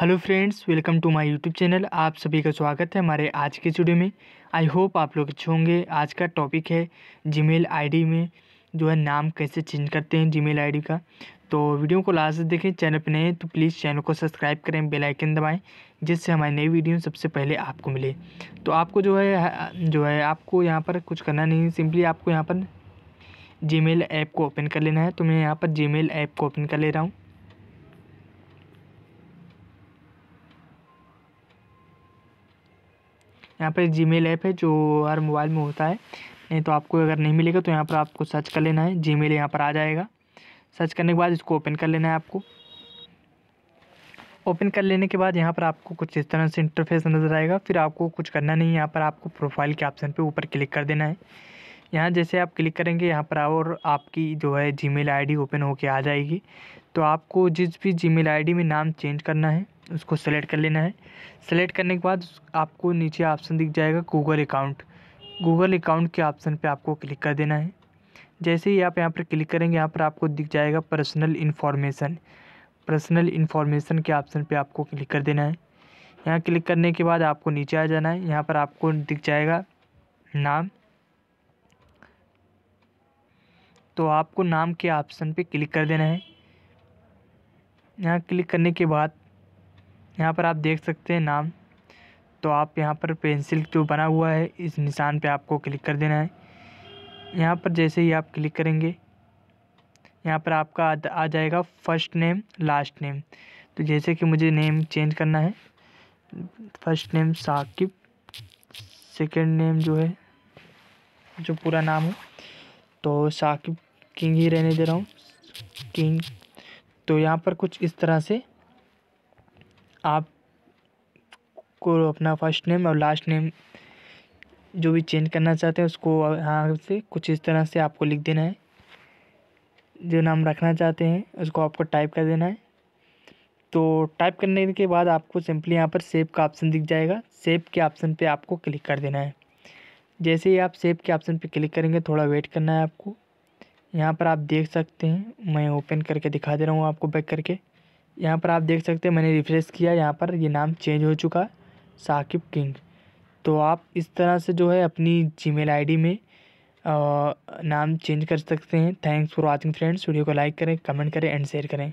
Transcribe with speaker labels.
Speaker 1: hello friends welcome to my YouTube channel आप सभी का स्वागत है हमारे आज के वीडियो में आई होप आप लोग अच्छे होंगे आज का टॉपिक है जीमेल आईडी में जो है नाम कैसे चेंज करते हैं जीमेल आईडी का तो वीडियो को लास्ट देखें चैनल पर नए तो प्लीज़ चैनल को सब्सक्राइब करें बेल आइकन दबाएं जिससे हमारी नई वीडियो सबसे पहले आपको मिले तो आपको जो है जो है आपको यहाँ पर कुछ करना नहीं सिंपली आपको यहाँ पर जी ऐप को ओपन कर लेना है तो मैं यहाँ पर जी ऐप को ओपन कर ले रहा हूँ यहाँ पर मेल ऐप है जो हर मोबाइल में होता है नहीं तो आपको अगर नहीं मिलेगा तो यहाँ पर आपको सर्च कर लेना है मेल यहाँ पर आ जाएगा सर्च करने के बाद इसको ओपन कर लेना है आपको ओपन कर लेने के बाद यहाँ पर आपको कुछ इस तरह से इंटरफेस नज़र आएगा फिर आपको कुछ करना नहीं है यहाँ पर आपको प्रोफाइल के ऑप्शन पे ऊपर क्लिक कर देना है यहाँ जैसे आप क्लिक करेंगे यहाँ पर और आपकी जो है जी मेल ओपन होके आ जाएगी तो आपको जिस भी जी मेल में नाम चेंज करना है उसको सेलेक्ट कर लेना है सेलेक्ट करने के बाद आपको नीचे ऑप्शन दिख जाएगा गूगल अकाउंट गूगल अकाउंट के ऑप्शन पे आपको क्लिक कर देना है जैसे ही आप यहाँ पर क्लिक करेंगे यहाँ पर आपको दिख जाएगा पर्सनल इन्फॉर्मेशन पर्सनल इन्फॉर्मेशन के ऑप्शन पे आपको क्लिक कर देना है यहाँ क्लिक करने के बाद आपको नीचे आ जाना है यहाँ पर आपको दिख जाएगा नाम तो आपको नाम के ऑप्शन पे क्लिक कर देना है यहाँ क्लिक करने के बाद यहाँ पर आप देख सकते हैं नाम तो आप यहाँ पर पेंसिल जो बना हुआ है इस निशान पे आपको क्लिक कर देना है यहाँ पर जैसे ही आप क्लिक करेंगे यहाँ पर आपका आ जाएगा फर्स्ट नेम लास्ट नेम तो जैसे कि मुझे नेम चेंज करना है first name Saqib second name जो है जो पूरा नाम है तो साकिब किंग ही रहने दे रहा हूँ किंग तो यहाँ पर कुछ इस तरह से आप को अपना फर्स्ट नेम और लास्ट नेम जो भी चेंज करना चाहते हैं उसको यहाँ से कुछ इस तरह से आपको लिख देना है जो नाम रखना चाहते हैं उसको आपको टाइप कर देना है तो टाइप करने के बाद आपको सिंपली यहाँ पर सेव का ऑप्शन दिख जाएगा सेव के ऑप्शन पे आपको क्लिक कर देना है जैसे ही आप सेव के ऑप्शन पे क्लिक करेंगे थोड़ा वेट करना है आपको यहाँ पर आप देख सकते हैं मैं ओपन करके दिखा दे रहा हूँ आपको बैक करके यहाँ पर आप देख सकते हैं मैंने रिफ़्रेश किया यहाँ पर ये नाम चेंज हो चुका है साकिब किंग तो आप इस तरह से जो है अपनी जी मेल में आ, नाम चेंज कर सकते हैं thanks for watching friends video को लाइक करें कमेंट करें एंड शेयर करें